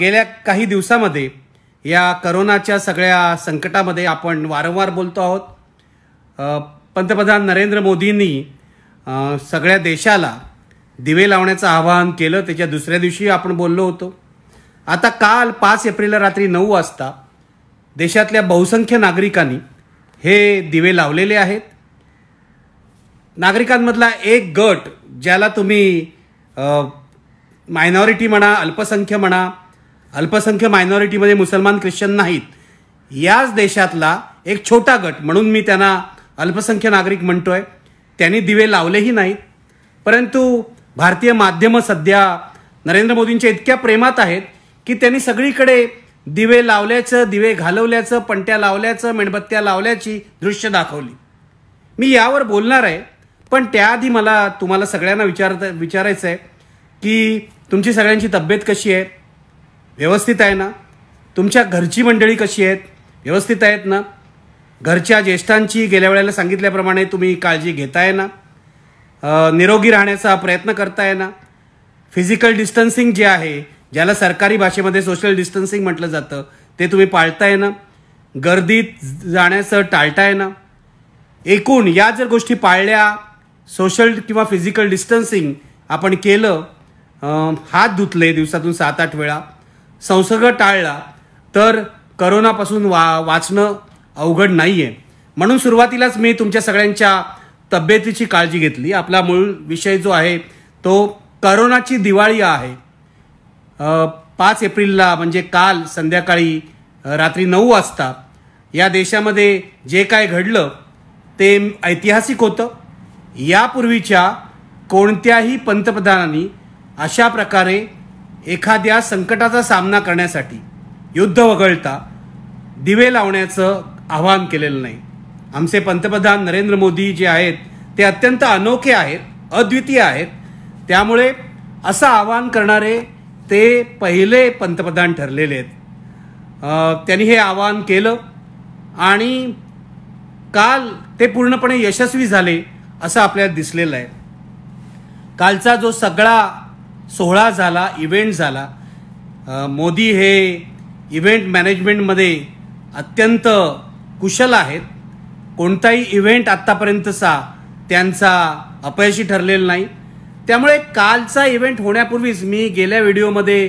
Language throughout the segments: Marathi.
गेल्या काही दिवसामध्ये या करोनाच्या सगळ्या संकटामध्ये आपण वारंवार बोलतो आहोत पंतप्रधान नरेंद्र मोदींनी सगळ्या देशाला दिवे लावण्याचं आवाहन केलं त्याच्या दुसऱ्या दिवशी आपण बोललो होतो आता काल पाच एप्रिलला रात्री नऊ वाजता देशातल्या बहुसंख्य नागरिकांनी हे दिवे लावलेले आहेत नागरिकांमधला एक गट ज्याला तुम्ही मायनॉरिटी म्हणा अल्पसंख्य म्हणा अल्पसंख्य मायनॉरिटीमध्ये मुसलमान ख्रिश्चन नाहीत याच देशातला एक छोटा गट म्हणून मी त्यांना अल्पसंख्य नागरिक म्हणतो आहे त्यांनी दिवे लावलेही नाहीत परंतु भारतीय माध्यमं सध्या नरेंद्र मोदींच्या इतक्या प्रेमात आहेत की त्यांनी सगळीकडे दिवे लावल्याचं दिवे घालवल्याचं पणत्या लावल्याचं मेणबत्त्या लावल्याची दृश्य दाखवली मी यावर बोलणार आहे पण त्याआधी मला तुम्हाला सगळ्यांना विचार विचारायचं आहे की तुमची सगळ्यांची तब्येत कशी आहे व्यवस्थित आहे ना तुमच्या घरची मंडळी कशी आहेत व्यवस्थित आहेत ना घरच्या ज्येष्ठांची गेल्या वेळेला सांगितल्याप्रमाणे तुम्ही काळजी घेताय ना निरोगी राहण्याचा प्रयत्न करताय ना फिजिकल डिस्टन्सिंग जे आहे ज्याला सरकारी भाषेमध्ये सोशल डिस्टन्सिंग म्हटलं जातं ते तुम्ही पाळताय ना गर्दीत जाण्याचं टाळताय ना एकूण या जर गोष्टी पाळल्या सोशल किंवा फिजिकल डिस्टन्सिंग आपण केलं हात धुतले दिवसातून सात आठ वेळा संसर्ग टाळला तर करोनापासून वा वाचणं अवघड नाही आहे म्हणून सुरुवातीलाच मी तुमच्या सगळ्यांच्या तब्येतीची काळजी घेतली आपला मूळ विषय जो आहे तो करोनाची दिवाळी आहे पाच एप्रिलला म्हणजे काल संध्याकाळी रात्री नऊ वाजता या देशामध्ये जे काय घडलं ते ऐतिहासिक होतं यापूर्वीच्या कोणत्याही पंतप्रधानांनी अशा प्रकारे एखाद्या संकटाचा सामना करण्यासाठी युद्ध वगळता दिवे लावण्याचं आवाहन केलेलं नाही आमचे पंतप्रधान नरेंद्र मोदी जे आहेत ते अत्यंत अनोखे आहेत अद्वितीय आहेत त्यामुळे असं आवाहन करणारे ते पहिले पंतप्रधान ठरलेले आहेत त्यांनी हे आवाहन केलं आणि काल ते पूर्णपणे यशस्वी झाले असं आपल्याला दिसलेलं आहे कालचा जो सगळा सोहळा झाला इव्हेंट झाला मोदी हे इव्हेंट मॅनेजमेंटमध्ये अत्यंत कुशल आहेत कोणताही इव्हेंट आत्तापर्यंतचा त्यांचा अपयशी ठरलेला नाही त्यामुळे कालचा इव्हेंट होण्यापूर्वीच मी गेल्या व्हिडिओमध्ये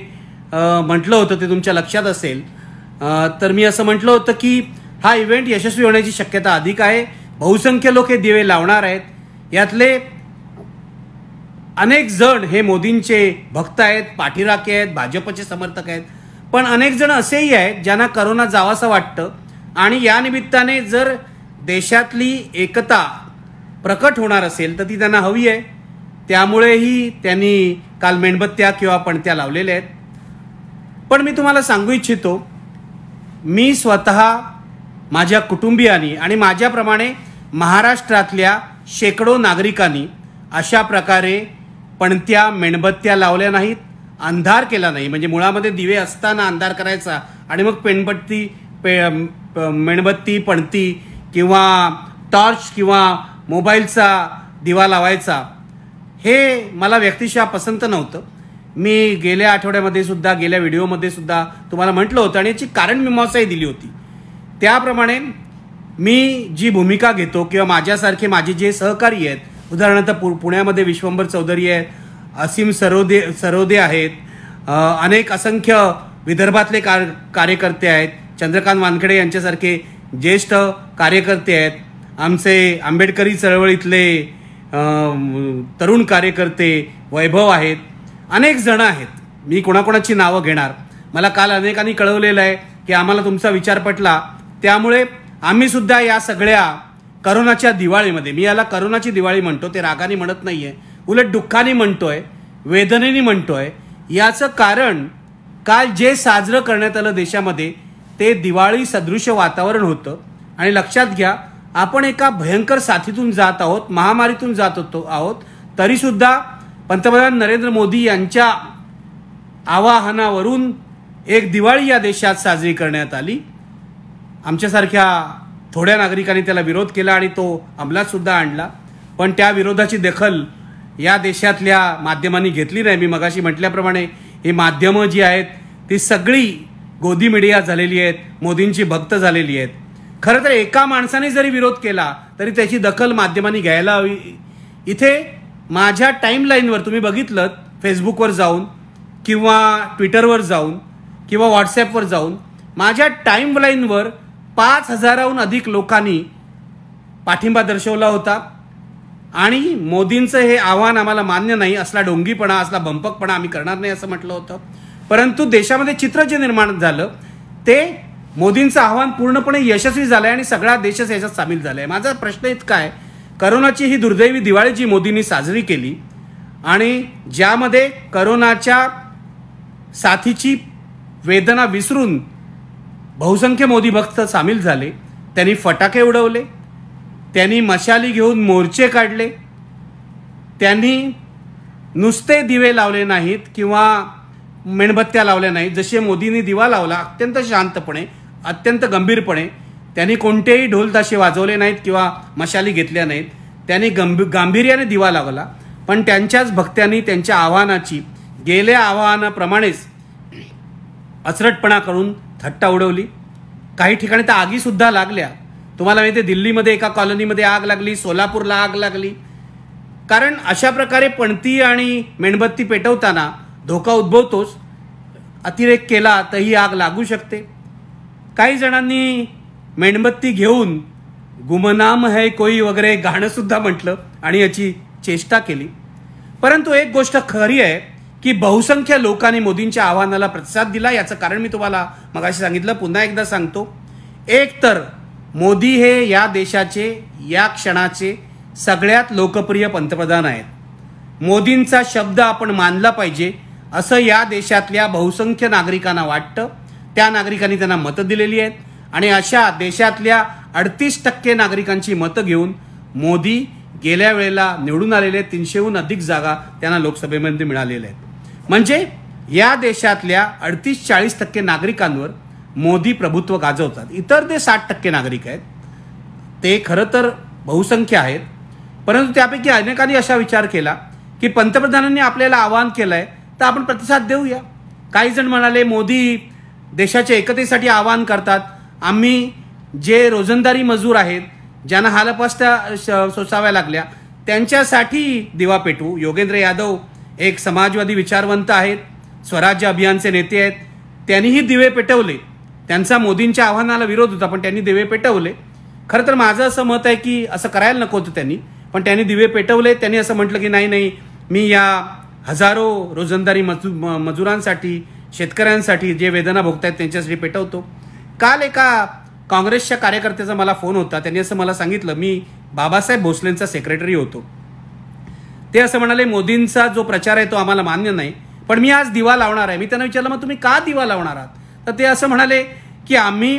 म्हटलं होतं ते तुमच्या लक्षात असेल तर मी असं म्हटलं होतं की हा इव्हेंट यशस्वी होण्याची शक्यता अधिक आहे बहुसंख्य लोक हे दिवे लावणार आहेत यातले अनेक जण हे मोदींचे भक्त आहेत पाठीराखे आहेत भाजपचे समर्थक आहेत पण अनेक जण असेही आहेत ज्यांना करोना जावासं वाटतं आणि या निमित्ताने जर देशातली एकता प्रकट होणार असेल तर ती त्यांना हवी आहे त्यामुळेही त्यांनी काल मेणबत्त्या किंवा पणत्या लावलेल्या आहेत पण मी तुम्हाला सांगू इच्छितो मी स्वतः माझ्या कुटुंबियांनी आणि माझ्याप्रमाणे महाराष्ट्रातल्या शेकडो नागरिकांनी अशा प्रकारे पण त्या मेणबत्त्या लावल्या नाहीत अंधार केला नाही म्हणजे मुळामध्ये दिवे असताना अंधार करायचा आणि मग पेणबत्ती पे मेणबत्ती पणती किंवा टॉर्च किंवा मोबाईलचा दिवा लावायचा हे मला व्यक्तिशः पसंत नव्हतं मी गेल्या आठवड्यामध्ये सुद्धा गेल्या व्हिडिओमध्ये सुद्धा तुम्हाला म्हटलं होतं आणि याची कारण मीमांसाही दिली होती त्याप्रमाणे मी जी भूमिका घेतो किंवा माझ्यासारखे माझे जे सहकारी आहेत उदाहरणार्थ पु पुण्यामध्ये विश्वंभर चौधरी आहेत असीम सरोदे सरोदे आहेत अनेक असंख्य विदर्भातले कार कार्यकर्ते आहेत चंद्रकांत वानखेडे यांच्यासारखे ज्येष्ठ कार्यकर्ते आहेत आमचे आंबेडकरी चळवळीतले तरुण कार्यकर्ते वैभव आहेत अनेक जणं आहेत मी कोणाकोणाची नावं घेणार मला काल अनेकांनी कळवलेलं आहे की आम्हाला तुमचा विचार पटला त्यामुळे आम्हीसुद्धा या सगळ्या करोनाच्या दिवाळीमध्ये मी याला करोनाची दिवाळी म्हणतो ते रागाने म्हणत नाहीये उलट दुःखाने म्हणतोय वेदनेनी म्हणतोय याचं कारण काल जे साजरं करण्यात आलं देशामध्ये ते दिवाळी सदृश वातावरण होतं आणि लक्षात घ्या आपण एका भयंकर साथीतून जात आहोत महामारीतून जात होतो आहोत तरीसुद्धा पंतप्रधान नरेंद्र मोदी यांच्या आवाहनावरून एक दिवाळी या देशात साजरी करण्यात आली आमच्यासारख्या थोड्या नागरिकांनी त्याला विरोध केला आणि तो सुद्धा आणला पण त्या विरोधाची दखल या देशातल्या माध्यमांनी घेतली नाही मी मगाशी म्हटल्याप्रमाणे ही माध्यमं जी आहेत ती सगळी गोदी मीडिया झालेली आहेत मोदींची भक्त झालेली आहेत खरं तर एका माणसाने जरी विरोध केला तरी त्याची दखल माध्यमांनी घ्यायला हवी इथे माझ्या टाईमलाईनवर तुम्ही बघितलं फेसबुकवर जाऊन किंवा ट्विटरवर जाऊन किंवा व्हॉट्सॲपवर जाऊन माझ्या टाईमलाईनवर पाच हजाराहून अधिक लोकांनी पाठिंबा दर्शवला होता आणि मोदींचं हे आव्हान आम्हाला मान्य नाही असला डोंगीपणा असला बंपकपणा आम्ही करणार नाही असं म्हटलं होतं परंतु देशामध्ये चित्र जे निर्माण झालं ते मोदींचं आव्हान पूर्णपणे यशस्वी झालं आहे आणि सगळा देशच याच्यात सामील झाला आहे माझा प्रश्न इतका आहे करोनाची ही दुर्दैवी दिवाळी जी मोदींनी साजरी केली आणि ज्यामध्ये करोनाच्या साथीची वेदना विसरून बहुसंख्य मोदी भक्त सामील झाले त्यांनी फटाके उडवले त्यांनी मशाली घेऊन मोर्चे काढले त्यांनी नुसते दिवे लावले नाहीत किंवा मेणबत्त्या लावल्या नाहीत जसे मोदींनी दिवा लावला अत्यंत शांतपणे अत्यंत गंभीरपणे त्यांनी कोणतेही ढोलताशे वाजवले नाहीत किंवा मशाली घेतल्या नाहीत त्यांनी गंभी गांभीर्याने दिवा लावला पण त्यांच्याच भक्त्यांनी त्यांच्या आव्हानाची गेल्या आव्हानाप्रमाणेच अचरटपणाकडून करून थट्टा उडवली काही ठिकाणी तर आगीसुद्धा लागल्या तुम्हाला माहिती दिल्लीमध्ये एका कॉलनीमध्ये आग लागली सोलापूरला आग लागली कारण अशा प्रकारे पणती आणि मेणबत्ती पेटवताना धोका उद्भवतोच अतिरेक केला तर ही आग लागू शकते काही जणांनी मेणबत्ती घेऊन गुमनाम है कोई वगैरे सुद्धा म्हटलं आणि याची चेष्टा केली परंतु एक गोष्ट खरी आहे की बहुसंख्य लोकांनी मोदींच्या आव्हानाला प्रतिसाद दिला याचं कारण मी तुम्हाला मगाशी सांगितलं पुन्हा एकदा सांगतो एक तर मोदी हे या देशाचे या क्षणाचे सगळ्यात लोकप्रिय पंतप्रधान आहेत मोदींचा शब्द आपण मानला पाहिजे असं या देशातल्या बहुसंख्य नागरिकांना वाटतं त्या नागरिकांनी त्यांना मतं दिलेली आहेत आणि अशा देशातल्या अडतीस टक्के नागरिकांची मतं घेऊन मोदी गेल्या वेळेला निवडून आलेले तीनशेहून अधिक जागा त्यांना लोकसभेमध्ये मिळालेल्या आहेत म्हणजे या देशातल्या अडतीस चाळीस टक्के नागरिकांवर मोदी प्रभुत्व गाजवतात इतर ते साठ टक्के नागरिक आहेत ते खरं तर बहुसंख्य आहेत परंतु त्यापैकी अनेकांनी असा विचार केला की पंतप्रधानांनी आपल्याला आवाहन केलं आहे तर आपण प्रतिसाद देऊया काही जण म्हणाले मोदी देशाच्या एकतेसाठी आवाहन करतात आम्ही जे रोजंदारी मजूर आहेत ज्यांना हालपास्त्या सोसाव्या लागल्या त्यांच्यासाठी दिवा पेटवू योगेंद्र यादव एक समाजवादी विचारवंत आहेत स्वराज्य अभियानचे नेते आहेत त्यांनीही दिवे पेटवले त्यांचा मोदींच्या आव्हानाला विरोध होता पण त्यांनी दिवे पेटवले खरं तर माझं असं मत आहे की असं करायला नको होतं त्यांनी पण त्यांनी दिवे पेटवले त्यांनी असं म्हटलं की नाही नाही मी या हजारो रोजंदारी मजू मजुरांसाठी शेतकऱ्यांसाठी जे वेदना भोगत आहेत त्यांच्यासाठी पेटवतो काल एका काँग्रेसच्या कार्यकर्त्याचा मला फोन होता त्यांनी असं मला सांगितलं मी बाबासाहेब भोसलेंचा सेक्रेटरी होतो ते असं म्हणाले मोदींचा जो प्रचार आहे तो आम्हाला मान्य नाही पण मी आज दिवा लावणार आहे मी त्यांना विचारलं मग तुम्ही का दिवा लावणार आहात तर ते असं म्हणाले की आम्ही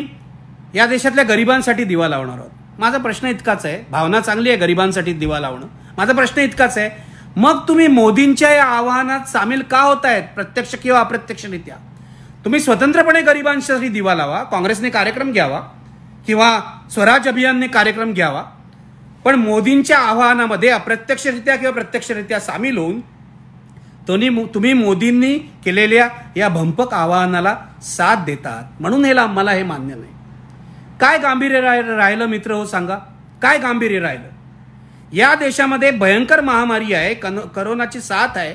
या देशातल्या गरिबांसाठी दिवा लावणार आहोत माझा प्रश्न इतकाच आहे भावना चांगली आहे गरिबांसाठी दिवा लावणं माझा प्रश्न इतकाच आहे मग तुम्ही मोदींच्या या आव्हानात सामील का होत आहेत प्रत्यक्ष किंवा अप्रत्यक्षरित्या तुम्ही स्वतंत्रपणे गरिबांसाठी दिवा लावा काँग्रेसने कार्यक्रम घ्यावा किंवा स्वराज अभियानने कार्यक्रम घ्यावा पण मोदींच्या आवाहनामध्ये अप्रत्यक्षरित्या किंवा प्रत्यक्षरित्या सामील होऊन तुम्ही तुम्ही मोदींनी केलेल्या या भंपक आवाहनाला साथ देतात म्हणून हे मला हे मान्य नाही काय गांभीर्य राहिलं मित्र हो सांगा काय गांभीर्य राहिलं या देशामध्ये भयंकर महामारी आहे कन करोनाची साथ आहे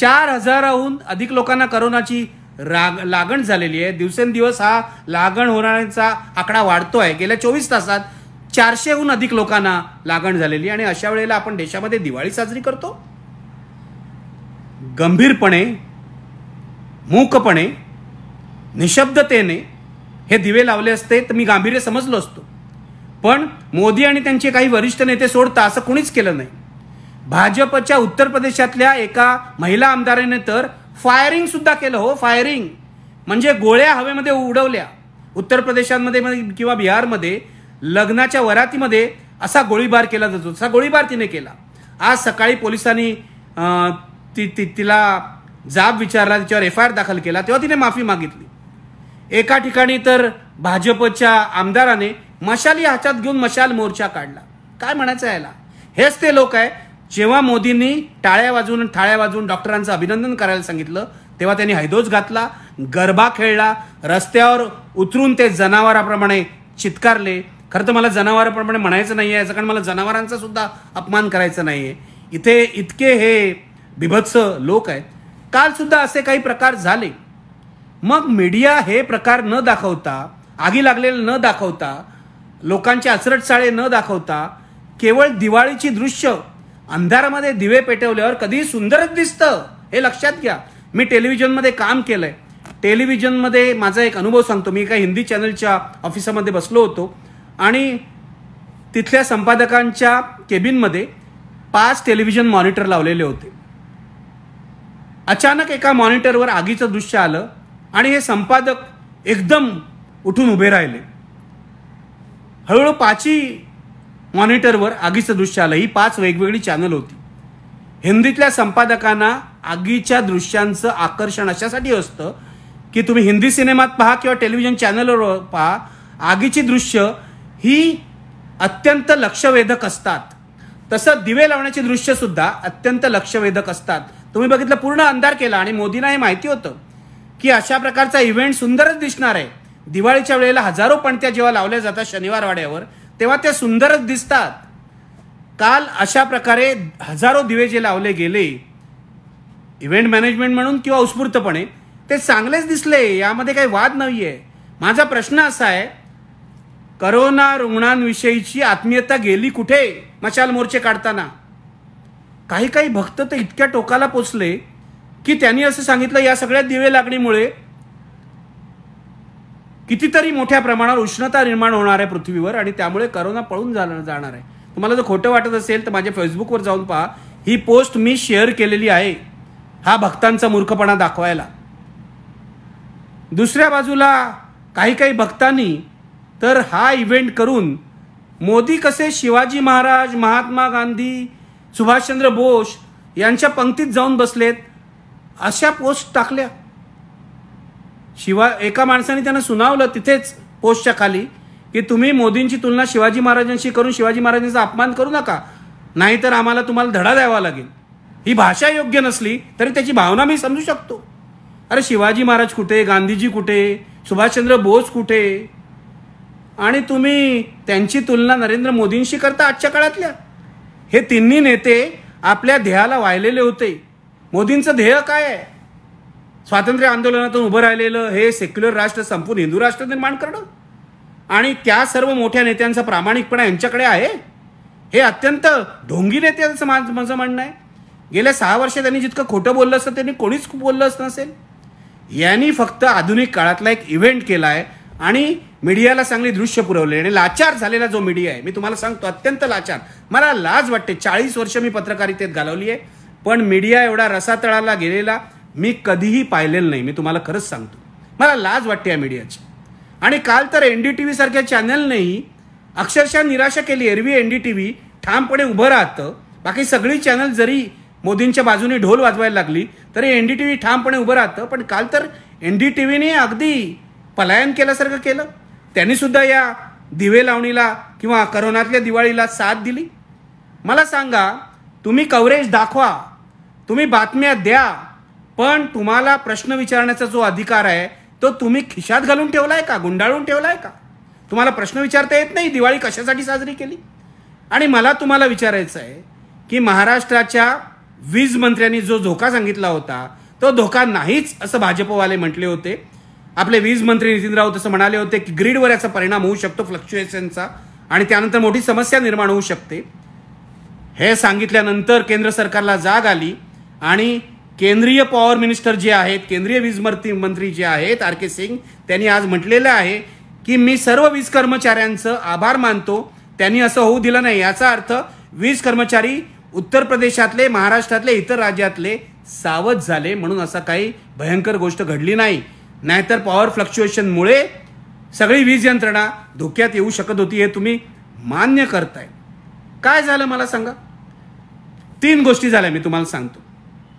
चार हजाराहून अधिक लोकांना करोनाची राग लागण झालेली आहे दिवसेंदिवस हा लागण होणाऱ्यांचा आकडा वाढतो आहे गेल्या चोवीस तासात चारशेहून अधिक लोकांना लागण झालेली आणि अशा वेळेला आपण देशामध्ये दिवाळी साजरी करतो गंभीरपणे मूकपणे निशब्दतेने हे दिवे लावले असते तर मी गांभीर्य समजलो असतो पण मोदी आणि त्यांचे काही वरिष्ठ नेते सोडता असं कोणीच केलं नाही भाजपच्या उत्तर प्रदेशातल्या एका महिला आमदाराने तर फायरिंग सुद्धा केलं हो फायरिंग म्हणजे गोळ्या हवेमध्ये उडवल्या उत्तर प्रदेशांमध्ये किंवा बिहारमध्ये लग्नाच्या वरातीमध्ये असा गोळीबार केला जातो असा गोळीबार तिने केला आज सकाळी पोलिसांनी ती ती तिला जाब विचारला तिच्यावर एफ आय आर दाखल केला तेव्हा तिने माफी मागितली एका ठिकाणी तर भाजपच्या आमदाराने मशाली हातात घेऊन मशाल मोर्चा काढला काय म्हणायचं यायला हेच ते लोक आहे जेव्हा मोदींनी टाळ्या वाजून ठाळ्या वाजून डॉक्टरांचं अभिनंदन करायला सांगितलं तेव्हा त्यांनी हैदोज घातला गरबा खेळला रस्त्यावर उतरून ते जनावराप्रमाणे चितकारले खरं तर मला जनावरांप्रमाणे म्हणायचं नाही आहे याचं कारण मला जनावरांचा सुद्धा अपमान करायचा नाही आहे इथे इतके हे बिभत्स लोक आहेत कालसुद्धा असे काही प्रकार झाले मग मीडिया हे प्रकार न दाखवता आगी लागलेले न दाखवता लोकांचे साळे न दाखवता केवळ दिवाळीची दृश्य अंधारामध्ये दिवे पेटवल्यावर कधीही सुंदरच दिसतं हे लक्षात घ्या मी टेलिव्हिजनमध्ये काम केलंय टेलिव्हिजनमध्ये माझा एक अनुभव सांगतो मी एका हिंदी चॅनलच्या ऑफिसामध्ये बसलो होतो आणि तिथल्या संपादकांच्या केबिनमध्ये पाच टेलिव्हिजन मॉनिटर लावलेले होते अचानक एका मॉनिटरवर आगीचं दृश्य आलं आणि हे संपादक एकदम उठून उभे राहिले हळूहळू पाचही मॉनिटरवर आगीचं दृश्य आलं ही पाच वेगवेगळी चॅनल होती हिंदीतल्या संपादकांना आगीच्या दृश्यांचं आकर्षण अशासाठी असतं की तुम्ही हिंदी सिनेमात पहा किंवा टेलिव्हिजन चॅनलवर पहा आगीची दृश्य ही अत्यंत लक्षवेधक असतात तसं दिवे लावण्याचे दृश्य सुद्धा अत्यंत लक्षवेधक असतात तुम्ही बघितलं पूर्ण अंधार केला आणि मोदींना हे माहिती होतं की अशा प्रकारचा इव्हेंट सुंदरच दिसणार आहे दिवाळीच्या वेळेला हजारो पणत्या जेव्हा लावल्या जातात शनिवार वाड्यावर तेव्हा त्या सुंदरच दिसतात काल अशा प्रकारे हजारो दिवे जे लावले गेले इव्हेंट मॅनेजमेंट म्हणून किंवा उत्स्फूर्तपणे ते चांगलेच दिसले यामध्ये काही वाद नाही आहे माझा प्रश्न असा आहे करोना रुग्णांविषयीची आत्मीयता गेली कुठे मशाल मोर्चे काढताना काही काही भक्त तर इतक्या टोकाला पोचले की त्यांनी असं सांगितलं या सगळ्या दिवे लागणीमुळे कितीतरी मोठ्या प्रमाणावर उष्णता निर्माण होणार आहे पृथ्वीवर आणि त्यामुळे करोना पळून जाणार आहे तुम्हाला जर खोटं वाटत असेल तर माझ्या फेसबुकवर जाऊन पहा ही पोस्ट मी शेअर केलेली आहे हा भक्तांचा मूर्खपणा दाखवायला दुसऱ्या बाजूला काही काही भक्तांनी तर हा इव्हेंट करून मोदी कसे शिवाजी महाराज महात्मा गांधी सुभाषचंद्र बोस यांच्या पंक्तीत जाऊन बसलेत अशा पोस्ट टाकल्या शिवा एका माणसाने त्यांना सुनावलं तिथेच पोस्टच्या खाली की तुम्ही मोदींची तुलना शिवाजी महाराजांशी करून शिवाजी महाराजांचा अपमान करू नका नाहीतर आम्हाला तुम्हाला धडा द्यावा लागेल ही भाषा योग्य नसली तरी त्याची भावना मी समजू शकतो अरे शिवाजी महाराज कुठे गांधीजी कुठे सुभाषचंद्र बोस कुठे आणि तुम्ही त्यांची तुलना नरेंद्र मोदींशी करता आजच्या काळातल्या हे तिन्ही नेते आपल्या ध्येयाला वाहिलेले होते मोदींचं ध्येय काय आहे स्वातंत्र्य आंदोलनातून उभं राहिलेलं हे सेक्युलर राष्ट्र संपूर्ण हिंदू राष्ट्र निर्माण करणं आणि त्या सर्व मोठ्या नेत्यांचा प्रामाणिकपणा यांच्याकडे आहे हे अत्यंत ढोंगी नेते असं माझं म्हणणं आहे गेल्या सहा वर्ष त्यांनी जितकं खोटं बोललं असतं त्यांनी कोणीच बोललं असत नसेल यांनी फक्त आधुनिक काळातला एक इव्हेंट केला आहे आणि मीडियाला चांगली दृश्य पुरवले आणि लाचार झालेला जो मीडिया आहे मी तुम्हाला सांगतो अत्यंत लाचार मला लाज वाटते चाळीस वर्ष मी पत्रकारितेत घालवली आहे पण मीडिया एवढा रसातळाला गेलेला मी कधीही पाहिलेलं नाही मी तुम्हाला खरंच सांगतो मला लाज वाटते या मीडियाची आणि काल तर एन डी टी व्ही सारख्या चॅनलनेही अक्षरशः निराशा केली एरवी एन डी टी व्ही ठामपणे उभं राहतं बाकी सगळी चॅनल जरी मोदींच्या बाजूने ढोल वाजवायला लागली तरी एन डी टी व्ही ठामपणे उभं राहतं पण काल तर एन डी टी व्हीने अगदी पलायन केल्यासारखं केलं त्यांनी सुद्धा या दिवे लावणीला किंवा करोनातल्या दिवाळीला साथ दिली मला सांगा तुम्ही कव्हरेज दाखवा तुम्ही बातम्या द्या पण तुम्हाला प्रश्न विचारण्याचा जो अधिकार आहे तो तुम्ही खिशात घालून ठेवला आहे का गुंडाळून ठेवला आहे का तुम्हाला प्रश्न विचारता येत नाही दिवाळी कशासाठी साजरी केली आणि मला तुम्हाला विचारायचं आहे की महाराष्ट्राच्या वीज मंत्र्यांनी जो धोका सांगितला होता तो धोका नाहीच असं भाजपवाले म्हटले होते आपले वीज मंत्री नितीन राऊत असं म्हणाले होते की ग्रीडवर याचा परिणाम होऊ शकतो फ्लक्च्युएशनचा आणि त्यानंतर मोठी समस्या निर्माण होऊ शकते हे सांगितल्यानंतर केंद्र सरकारला जाग आली आणि केंद्रीय पॉवर मिनिस्टर जे आहेत केंद्रीय वीज मंत्री जे आहेत आर के सिंग त्यांनी आज म्हटलेलं आहे की मी सर्व वीज कर्मचाऱ्यांचं आभार मानतो त्यांनी असं होऊ दिलं नाही याचा अर्थ वीज कर्मचारी उत्तर प्रदेशातले महाराष्ट्रातले इतर राज्यातले सावध झाले म्हणून असा काही भयंकर गोष्ट घडली नाही नाहीतर पॉवर फ्लक्च्युएशनमुळे सगळी वीज यंत्रणा धोक्यात येऊ शकत होती हे तुम्ही मान्य करताय काय झालं मला सांगा तीन गोष्टी झाल्या मी तुम्हाला सांगतो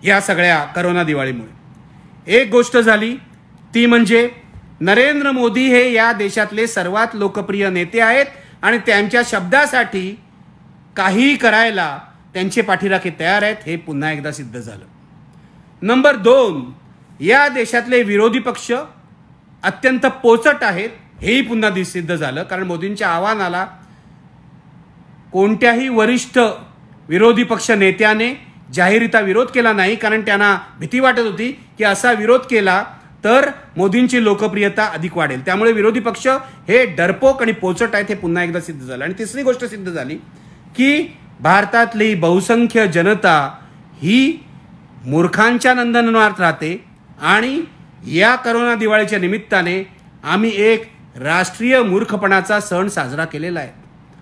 या सगळ्या करोना दिवाळीमुळे एक गोष्ट झाली ती म्हणजे नरेंद्र मोदी हे या देशातले सर्वात लोकप्रिय नेते आहेत आणि त्यांच्या शब्दासाठी काही करायला त्यांचे पाठीराखे तयार आहेत हे पुन्हा एकदा सिद्ध झालं नंबर दोन या देशातले विरोधी पक्ष अत्यंत पोचट आहेत हेही पुन्हा सिद्ध झालं कारण मोदींच्या आव्हानाला कोणत्याही वरिष्ठ विरोधी पक्ष नेत्याने जाहीरिता विरोध केला नाही कारण त्यांना भीती वाटत होती की असा विरोध केला तर मोदींची लोकप्रियता अधिक वाढेल त्यामुळे विरोधी पक्ष हे डरपोक आणि पोचट आहेत हे पुन्हा एकदा सिद्ध झालं आणि तिसरी गोष्ट सिद्ध झाली की भारतातली बहुसंख्य जनता ही मूर्खांच्या नंदनवात राहते आणि या करोना दिवाळीच्या निमित्ताने आम्ही एक राष्ट्रीय मूर्खपणाचा सण साजरा केलेला आहे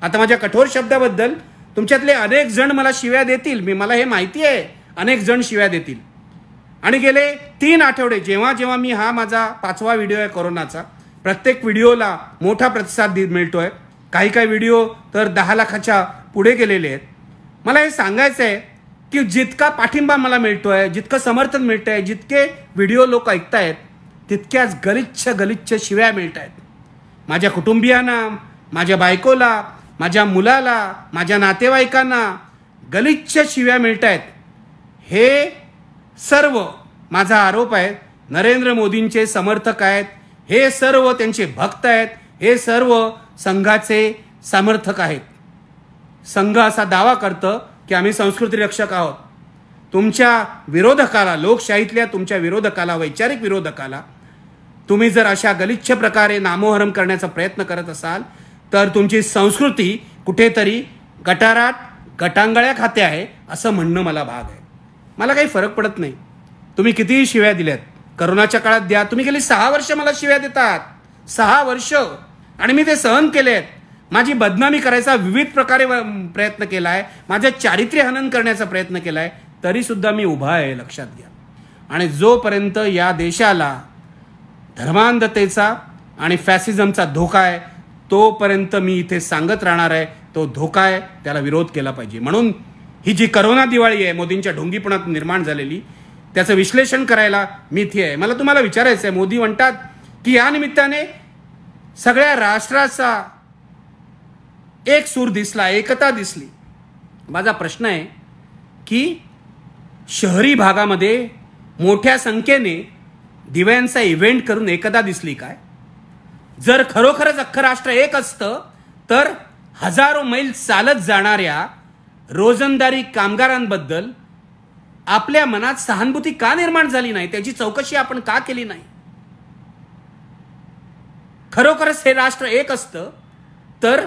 आता माझ्या कठोर शब्दाबद्दल तुमच्यातले अनेक जण मला शिव्या देतील मी मला हे माहिती आहे अनेक जण शिव्या देतील आणि गेले तीन आठवडे जेव्हा जेव्हा मी हा माझा पाचवा व्हिडिओ आहे कोरोनाचा प्रत्येक व्हिडिओला मोठा प्रतिसाद मिळतोय काही काही व्हिडिओ तर दहा लाखाच्या पुढे गेलेले आहेत मला हे सांगायचं आहे की जितका पाठिंबा मला मिळतोय जितकं समर्थन मिळतंय जितके व्हिडिओ लोक ऐकतायत तितक्याच गलिच्छ गलिच्छ शिव्या मिळत आहेत माझ्या कुटुंबियांना माझ्या बायकोला माझ्या मुलाला माझ्या नातेवाईकांना गलिच्छ शिव्या मिळत आहेत हे सर्व माझा आरोप आहे नरेंद्र मोदींचे समर्थक आहेत हे सर्व त्यांचे भक्त आहेत हे सर्व संघाचे समर्थक आहेत संघ असा दावा करतं की आम्ही संस्कृती रक्षक आहोत तुमच्या विरोधकाला लोकशाहीतल्या तुमच्या विरोधकाला वैचारिक विरोधकाला तुम्ही जर अशा गलिच्छ प्रकारे नामोहरम करण्याचा प्रयत्न करत असाल तर तुमची संस्कृती कुठेतरी गटारात गटांगळ्या खाते आहे असं म्हणणं मला भाग आहे मला काही फरक पडत नाही तुम्ही कितीही शिव्या दिल्यात करोनाच्या काळात द्या तुम्ही गेली सहा वर्ष मला शिव्या देतात सहा वर्ष आणि मी ते सहन केले आहेत माझी बदनामी करायचा विविध प्रकारे प्रयत्न केला आहे माझं चारित्र्य हनन करण्याचा प्रयत्न केला आहे तरीसुद्धा मी उभा आहे लक्षात घ्या आणि जोपर्यंत या देशाला धर्मांधतेचा आणि फॅसिझमचा धोका आहे तोपर्यंत मी इथे सांगत राहणार आहे तो धोका आहे त्याला विरोध केला पाहिजे म्हणून ही जी करोना दिवाळी आहे मोदींच्या ढोंगीपणात निर्माण झालेली त्याचं विश्लेषण करायला मी इथे आहे मला तुम्हाला विचारायचं आहे मोदी म्हणतात की या निमित्ताने सगळ्या राष्ट्राचा एक सूर दिसला एकता दिसली माझा प्रश्न आहे की शहरी भागामध्ये मोठ्या संख्येने दिव्यांचा इव्हेंट करून एकता दिसली काय जर खरोखरच राष्ट्र एक असतं तर हजारो मैल चालत जाणाऱ्या रोजंदारी कामगारांबद्दल आपल्या मनात सहानुभूती का निर्माण झाली नाही त्याची चौकशी आपण का केली नाही खरोखरच हे राष्ट्र एक असतं तर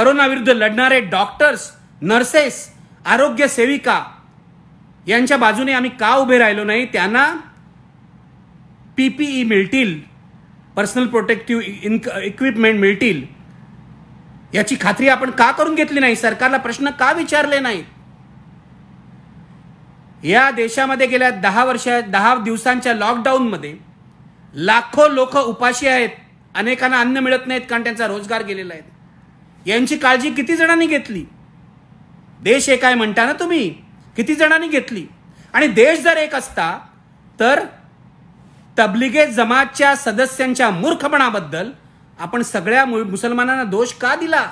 विरुद्ध लढणारे डॉक्टर्स नर्सेस आरोग्य सेविका यांच्या बाजूने आम्ही का उभे राहिलो नाही त्यांना पीपीई e मिळतील पर्सनल प्रोटेक्टिव्ह इक्विपमेंट मिळतील याची खात्री आपण का करून घेतली नाही सरकारला प्रश्न का विचारले नाही या देशामध्ये गेल्या दहा वर्ष दहा दिवसांच्या लॉकडाऊनमध्ये लाखो लोक उपाशी आहेत अनेकांना अन्न मिळत नाहीत कारण त्यांचा रोजगार गेलेला आहे यांची काळजी किती जणांनी घेतली देश एक आहे म्हणता ना तुम्ही किती जणांनी घेतली आणि देश जर एक असता तर तबलिगे जमातच्या सदस्यांच्या मूर्खपणाबद्दल आपण सगळ्या मुसलमानांना दोष का दिला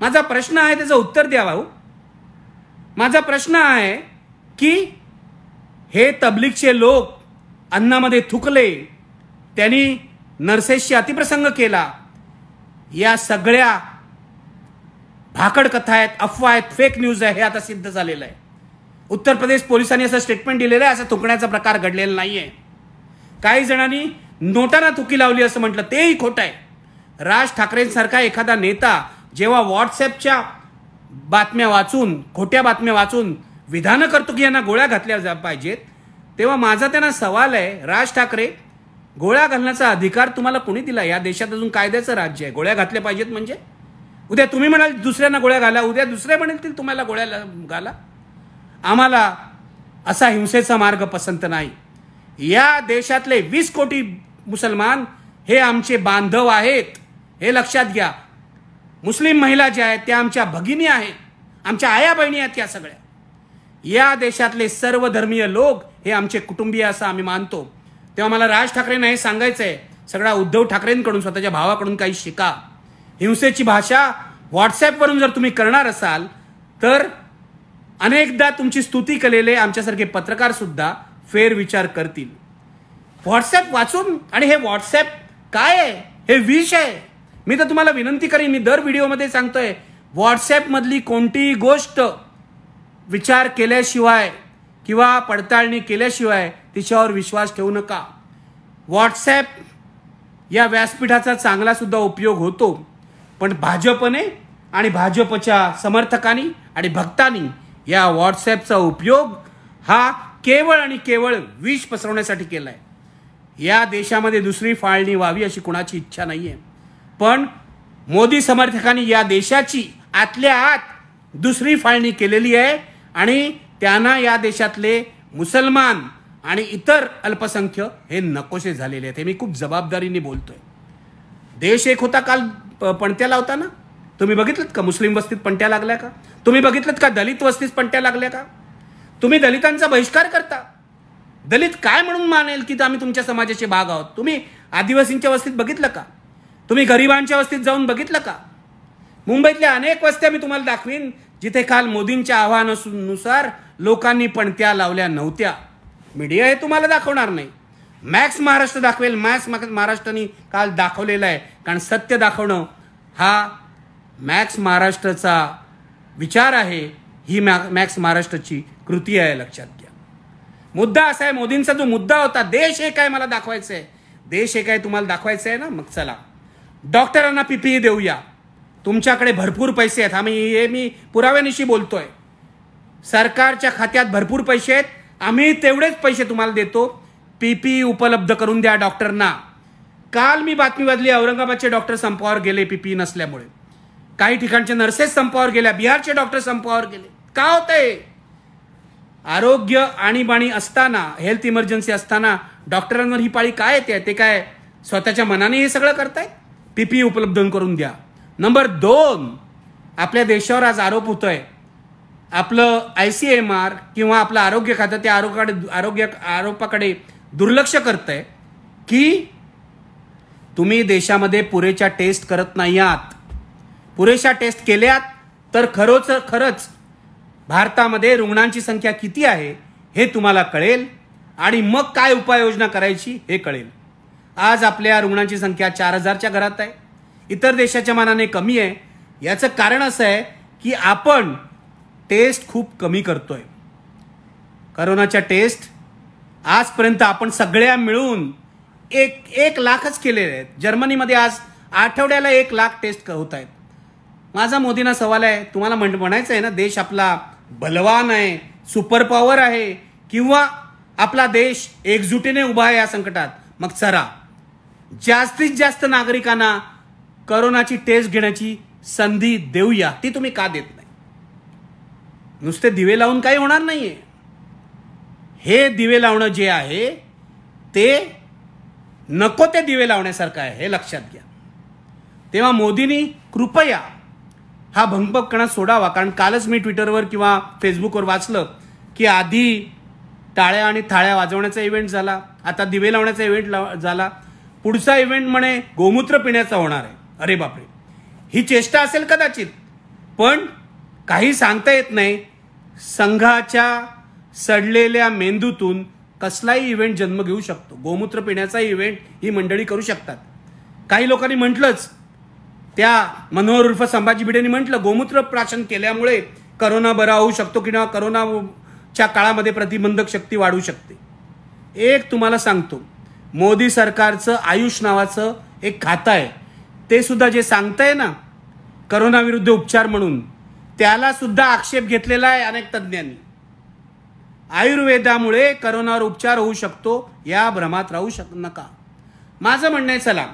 माझा प्रश्न आहे त्याचं उत्तर द्या भाऊ माझा प्रश्न आहे की हे तबलीगचे लोक अन्नामध्ये थुकले त्यांनी नर्सेसशी अतिप्रसंग केला या सगळ्या भाकड कथा आहेत अफवा आहेत फेक न्यूज आहे हे आता सिद्ध झालेलं आहे उत्तर प्रदेश पोलिसांनी असं स्टेटमेंट दिलेलं आहे असं थुकण्याचा प्रकार घडलेला नाही आहे काही जणांनी नोटांना थुकी लावली असं म्हटलं तेही खोटं आहे राज ठाकरेंसारखा एखादा नेता जेव्हा व्हॉट्सॲपच्या बातम्या वाचून खोट्या बातम्या वाचून विधानं करतो की यांना गोळ्या घातल्या जा पाहिजेत तेव्हा माझा त्यांना सवाल आहे राज ठाकरे गोळ्या घालण्याचा अधिकार तुम्हाला कोणी दिला या देशात अजून कायद्याचं राज्य आहे गोळ्या घातल्या पाहिजेत म्हणजे उद्या तुम्ही म्हणाल दुसऱ्यांना गोळ्या घाला उद्या दुसऱ्या म्हणतील तुम्हाला गोळ्या घाला आम्हाला असा हिंसेचा मार्ग पसंत नाही या देशातले वीस कोटी मुसलमान हे आमचे बांधव आहेत हे लक्षात घ्या मुस्लिम महिला ज्या आहेत त्या आमच्या भगिनी आहेत आमच्या आया बहिणी आहेत या सगळ्या या देशातले सर्व धर्मीय लोक हे आमचे कुटुंबीय असं आम्ही मानतो तेव्हा मला राज ठाकरेंना हे सांगायचं आहे सगळा उद्धव ठाकरेंकडून स्वतःच्या भावाकडून काही शिका हिंसेची भाषा व्हॉट्सॲपवरून जर तुम्ही करणार असाल तर अनेकदा तुमची स्तुती केलेले आमच्यासारखे पत्रकार सुद्धा फेरविचार करतील व्हॉट्सॲप वाचून आणि हे व्हॉट्सॲप काय आहे हे विष आहे मी तर तुम्हाला विनंती करीन मी दर व्हिडिओमध्ये सांगतोय व्हॉट्सॲपमधली कोणतीही गोष्ट विचार केल्याशिवाय किंवा पडताळणी केल्याशिवाय तिच्यावर विश्वास ठेवू नका व्हॉट्सॲप या व्यासपीठाचा चांगलासुद्धा उपयोग होतो पण भाजपने आणि भाजपच्या समर्थकांनी आणि भक्तांनी या व्हॉट्सॲपचा उपयोग हा केवळ आणि केवळ विष पसरवण्यासाठी केला आहे या देशामध्ये दुसरी फाळणी व्हावी अशी कुणाची इच्छा नाही आहे पण मोदी समर्थकांनी या देशाची आतल्या आत दुसरी फाळणी केलेली आहे आणि त्यांना या देशातले मुसलमान आणि इतर अल्पसंख्य हे नकोसे झालेले आहेत हे मी खूप जबाबदारीने बोलतोय देश एक होता काल पणत्या लावताना तुम्ही बघितलं का मुस्लिम वस्तीत पणत्या लागल्या का तुम्ही बघितलं का दलित वस्तीत पणत्या लागल्या का तुम्ही दलितांचा बहिष्कार करता दलित काय म्हणून मानेल की आम्ही तुमच्या समाजाचे भाग आहोत तुम्ही आदिवासींच्या वस्तीत बघितलं का तुम्ही गरिबांच्या वस्तीत जाऊन बघितलं का मुंबईतल्या अनेक वस्त्या मी तुम्हाला दाखवीन जिथे काल मोदींच्या आव्हानानुसार लोकांनी पणत्या लावल्या नव्हत्या मीडिया हे तुम्हाला दाखवणार नाही मॅक्स महाराष्ट्र दाखवेल मॅक्स महाराष्ट्राने काल दाखवलेला आहे कारण सत्य दाखवणं हा मॅक्स महाराष्ट्राचा विचार आहे ही मॅ मॅक्स महाराष्ट्राची कृती आहे लक्षात घ्या मुद्दा असा आहे मोदींचा जो मुद्दा होता देश एक आहे मला दाखवायचं आहे देश एक आहे तुम्हाला दाखवायचं आहे ना मग चला डॉक्टरांना पीपीई देऊया तुमच्याकडे भरपूर पैसे आहेत आम्ही हे मी पुराव्यानिशी बोलतोय सरकारच्या खात्यात भरपूर पैसे आहेत आम्ही तेवढेच पैसे तुम्हाला देतो पीपी उपलब्ध करून द्या डॉक्टरना काल मी बातमी वाजली औरंगाबादचे डॉक्टर संपावर गेले पीपी नसल्यामुळे काही ठिकाणचे नर्सेस संपावर गेल्या बिहारचे डॉक्टर संपावर गेले का होतंय आरोग्य आणीबाणी असताना हेल्थ इमर्जन्सी असताना डॉक्टरांवर ही पाळी काय येते ते काय स्वतःच्या मनाने हे सगळं करताय पीपी उपलब्ध करून द्या नंबर दोन आपल्या देशावर आज आरोप होतोय आपलं आय सी एम आर किंवा आपलं आरोग्य खातं त्या आरोग्याकडे आरोग्य आरोपाकडे दुर्लक्ष करतंय की तुम्ही देशामध्ये पुरेशा टेस्ट करत नाही आहात पुरेशा टेस्ट केल्यात तर खरोच खरंच भारतामध्ये रुग्णांची संख्या किती आहे हे तुम्हाला कळेल आणि मग काय उपाययोजना करायची हे कळेल आज आपल्या रुग्णांची संख्या चार हजारच्या घरात आहे इतर देशाच्या मानाने कमी आहे याचं कारण असं आहे की आपण टेस्ट खूप कमी करतोय करोनाच्या टेस्ट आजपर्यंत आपण सगळ्या मिळून एक एक लाखच केलेले आहेत जर्मनीमध्ये आज आठवड्याला एक लाख टेस्ट होत आहेत माझा मोदींना सवाल आहे तुम्हाला म्हण म्हणायचं आहे ना देश आपला बलवान आहे सुपर पॉवर आहे किंवा आपला देश एकजुटीने उभा आहे या संकटात मग चरा जास्तीत जास्त नागरिकांना करोनाची टेस्ट घेण्याची संधी देऊया ती तुम्ही का देत नाही नुसते दिवे लावून काही होणार नाहीये हे दिवे लावणं जे आहे ते नको ते दिवे लावण्यासारखं आहे हे लक्षात घ्या तेव्हा मोदींनी कृपया हा भंगपकणा सोडावा कारण कालच मी ट्विटरवर किंवा फेसबुकवर वाचलं की आधी टाळ्या आणि थाळ्या वाजवण्याचा इव्हेंट झाला आता दिवे लावण्याचा इव्हेंट लाव झाला पुढचा इव्हेंट म्हणे गोमूत्र पिण्याचा होणार आहे अरे बापरे ही चेष्टा असेल कदाचित पण काही सांगता येत नाही संघाच्या सडलेल्या मेंदूतून कसलाही इव्हेंट जन्म घेऊ शकतो गोमूत्र पिण्याचा इव्हेंट ही मंडळी करू शकतात काही लोकांनी म्हटलंच त्या मनोहर उर्फ संभाजी भिडेंनी म्हटलं गोमूत्र प्राशन केल्यामुळे करोना बरा होऊ शकतो किंवा करोनाच्या काळामध्ये प्रतिबंधक शक्ती वाढू शकते एक तुम्हाला सांगतो मोदी सरकारचं आयुष नावाचं एक खातं आहे ते सुद्धा जे सांगतंय ना करोनाविरुद्ध उपचार म्हणून त्याला सुद्धा आक्षेप घेतलेला आहे अनेक तज्ज्ञांनी आयुर्वेदामुळे करोनावर उपचार होऊ शकतो या भ्रमात राहू शक नका माझं म्हणणं आहे चला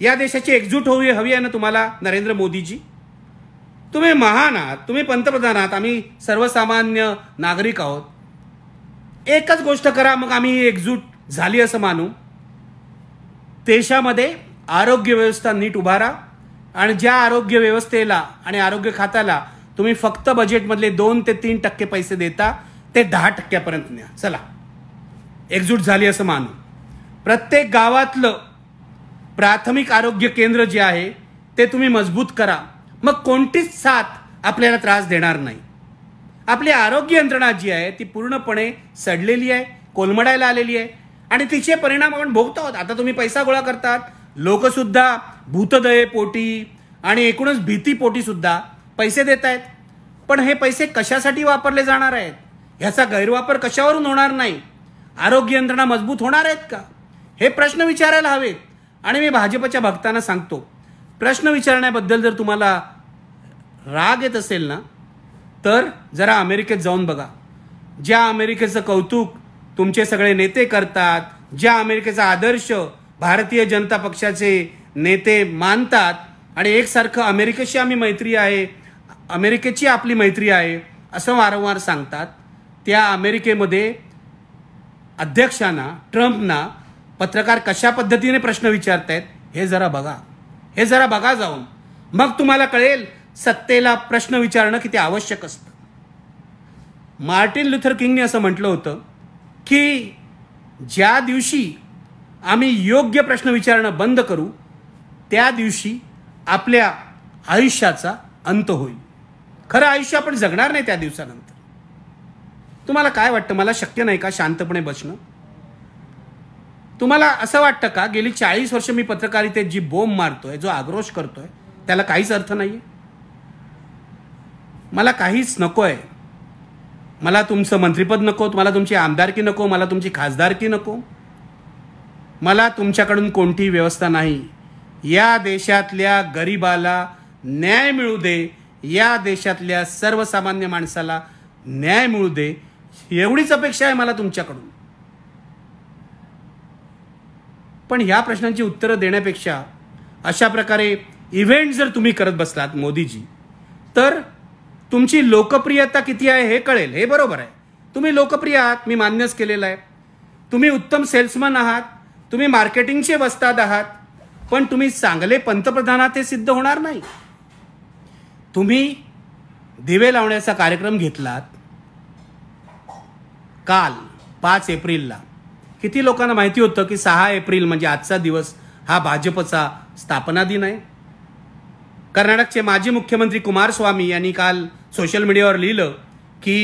या देशाची एकजूट होऊ हवी आहे ना तुम्हाला नरेंद्र मोदीजी तुम्ही महान आहात तुम्ही पंतप्रधान आहात आम्ही सर्वसामान्य नागरिक आहोत एकच गोष्ट करा मग आम्ही एकजूट झाली असं मानू देशामध्ये आरोग्य व्यवस्था नीट उभारा आणि ज्या आरोग्य व्यवस्थेला आणि आरोग्य खात्याला तुम्ही फक्त बजेटमधले दोन ते तीन टक्के पैसे देता ते दहा टक्क्यापर्यंत न्या चला एकजूट झाली असं मानू प्रत्येक गावातलं प्राथमिक आरोग्य केंद्र जे आहे ते तुम्ही मजबूत करा मग कोणतीच साथ आपल्याला त्रास देणार नाही आपली आरोग्य यंत्रणा जी आहे ती पूर्णपणे सडलेली आहे कोलमडायला आलेली आहे आणि तिचे परिणाम आपण भोगतो आहोत आता तुम्ही पैसा गोळा करतात लोकसुद्धा भूतदये पोटी आणि एकूणच भीतीपोटीसुद्धा पैसे देत आहेत पण हे पैसे कशासाठी वापरले जाणार आहेत ह्याचा गैरवापर कशावरून होणार नाही आरोग्य यंत्रणा मजबूत होणार आहेत का हे प्रश्न विचारायला हवेत आणि मी भाजपच्या भक्तांना सांगतो प्रश्न विचारण्याबद्दल जर तुम्हाला राग येत असेल ना तर जरा अमेरिकेत जाऊन बघा ज्या अमेरिकेचं कौतुक तुमचे सगळे नेते करतात ज्या अमेरिकेचा आदर्श भारतीय जनता पक्षाचे नेते मानतात आणि एकसारखं अमेरिकेशी आम्ही मैत्री आहे अमेरिकेची आपली मैत्री आहे असं वारंवार सांगतात त्या अमेरिकेमध्ये अध्यक्षांना ट्रम्पना पत्रकार कशा पद्धतीने प्रश्न विचारतायत हे जरा बघा हे जरा बघा जाऊन मग तुम्हाला कळेल सत्तेला प्रश्न विचारणं किती आवश्यक असतं मार्टिन लुथर किंगने असं म्हटलं होतं की ज्या दिवशी आम्ही योग्य प्रश्न विचारणं बंद करू त्या दिवशी आपल्या आयुष्याचा अंत होईल खरं आयुष्य आपण जगणार नाही त्या दिवसानंतर तुम्हाला काय वाटतं मला शक्य नाही का शांतपणे बसणं तुम्हाला असं वाटतं का गेली चाळीस वर्ष मी पत्रकारितेत जी बोंब मारतोय जो आक्रोश करतोय त्याला काहीच अर्थ नाही मला काहीच नको आहे मला तुमचं मंत्रिपद नको मला तुमची आमदारकी नको मला तुमची खासदारकी नको मला तुमच्याकडून कोणतीही व्यवस्था नाही या देशातल्या गरिबाला न्याय मिळू दे या देशातल्या सर्वसामान्य माणसाला न्याय मिळू दे एवढीच अपेक्षा आहे मला तुमच्याकडून पण ह्या प्रश्नांची उत्तरं देण्यापेक्षा अशा प्रकारे इव्हेंट जर तुम्ही करत बसलात मोदीजी तर तुमची लोकप्रियता किती आहे हे कळेल हे बरोबर आहे तुम्ही लोकप्रिय आहात मी मान्यच केलेलं आहे तुम्ही उत्तम सेल्समन आहात तुम्ही मार्केटिंगचे वस्ताद आहात पण तुम्ही चांगले पंतप्रधानात हे सिद्ध होणार नाही तुम्ही दिवे लावण्याचा कार्यक्रम घेतलात काल पाच एप्रिलला किती लोकांना माहिती होतं की सहा एप्रिल म्हणजे आजचा दिवस हा भाजपचा स्थापना दिन आहे कर्नाटकचे माजी मुख्यमंत्री कुमारस्वामी यांनी काल सोशल मीडियावर लिहिलं की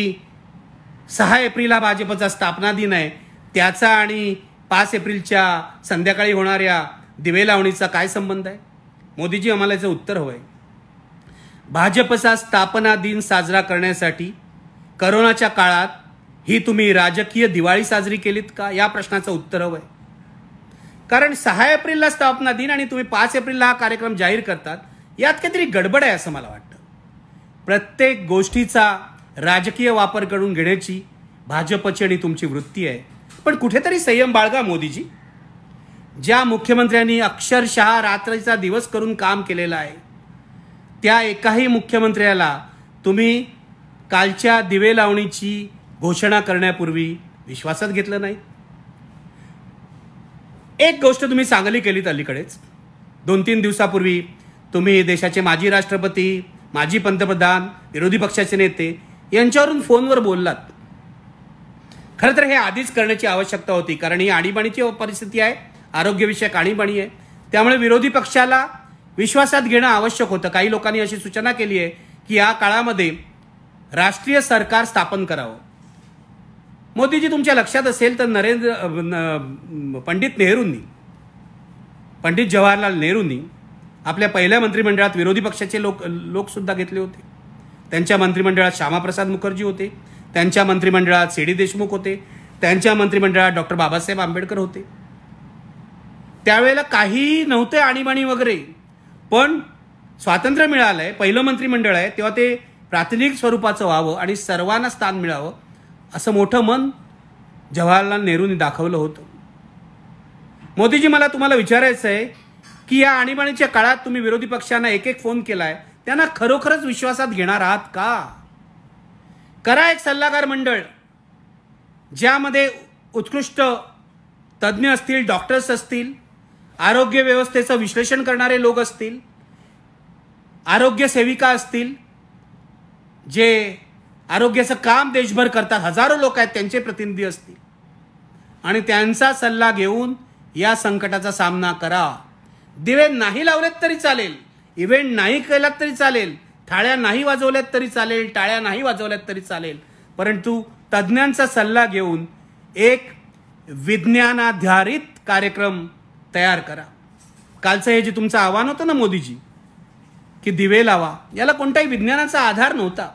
सहा एप्रिल हा भाजपचा स्थापना दिन आहे त्याचा आणि पाच एप्रिलच्या संध्याकाळी होणाऱ्या दिवे लावणीचा काय संबंध आहे मोदीजी आम्हाला याचं उत्तर हवं आहे भाजपचा स्थापना दिन साजरा करण्यासाठी करोनाच्या काळात ही तुम्ही राजकीय दिवाळी साजरी केलीत का या प्रश्नाचं उत्तर हवं आहे कारण सहा एप्रिलला स्थापना दिन आणि तुम्ही पाच एप्रिलला हा कार्यक्रम जाहीर करतात यात काहीतरी गडबड आहे असं मला वाटतं प्रत्येक गोष्टीचा राजकीय वापर करून घेण्याची भाजपची आणि तुमची वृत्ती आहे पण कुठेतरी संयम बाळगा मोदीजी ज्या मुख्यमंत्र्यांनी अक्षरशः रात्रीचा दिवस करून काम केलेलं आहे त्या एकाही मुख्यमंत्र्याला तुम्ही कालच्या दिवे लावणीची घोषणा करण्यापूर्वी विश्वासात घेतलं नाही एक गोष्ट तुम्ही सांगली केलीत अलीकडेच दोन तीन दिवसापूर्वी तुम्ही देशाचे माजी राष्ट्रपती माजी पंतप्रधान विरोधी पक्षाचे नेते यांच्यावरून फोनवर बोललात खरं तर हे आधीच करण्याची आवश्यकता होती कारण ही आणीबाणीची परिस्थिती आहे आरोग्यविषयक आणीबाणी आहे त्यामुळे विरोधी पक्षाला विश्वासात घेणं आवश्यक होतं काही लोकांनी अशी सूचना केली आहे की या काळामध्ये राष्ट्रीय सरकार स्थापन करावं मोदीजी तुमच्या लक्षात असेल तर नरेंद्र पंडित नेहरूंनी पंडित जवाहरलाल नेहरूंनी आपल्या पहिल्या मंत्रिमंडळात विरोधी पक्षाचे लोक लोकसुद्धा घेतले होते त्यांच्या मंत्रिमंडळात श्यामाप्रसाद मुखर्जी होते त्यांच्या मंत्रिमंडळात सी डी देशमुख होते त्यांच्या मंत्रिमंडळात डॉक्टर बाबासाहेब आंबेडकर होते त्यावेळेला काहीही नव्हते आणीबाणी वगैरे पण स्वातंत्र्य मिळालं आहे पहिलं मंत्रिमंडळ आहे तेव्हा ते प्राथमिक स्वरूपाचं व्हावं आणि सर्वांना स्थान मिळावं असं मोठं मन जवाहरलाल नेहरूंनी दाखवलं होतं मोदीजी मला तुम्हाला विचारायचं आहे की या आणीबाणीच्या काळात तुम्ही विरोधी पक्षांना एक एक फोन केलाय त्यांना खरोखरच विश्वासात घेणार आहात का करा एक सल्लागार मंडळ ज्यामध्ये उत्कृष्ट तज्ज्ञ असतील डॉक्टर्स असतील आरोग्य व्यवस्थेचं विश्लेषण करणारे लोक असतील आरोग्य सेविका असतील जे आरोग्याचं काम देशभर करतात हजारो लोक आहेत त्यांचे प्रतिनिधी असतील आणि त्यांचा सल्ला घेऊन या संकटाचा सामना करा दिवे नाही लावलेत तरी चालेल इव्हेंट नाही केलात तरी चालेल थाळ्या नाही वाजवल्यात तरी चालेल टाळ्या नाही वाजवल्यात तरी चालेल परंतु तज्ज्ञांचा सल्ला घेऊन एक विज्ञानाधारित कार्यक्रम तयार करा कालचं हे जे तुमचं आव्हान होतं ना मोदीजी की दिवे लावा याला कोणताही विज्ञानाचा आधार नव्हता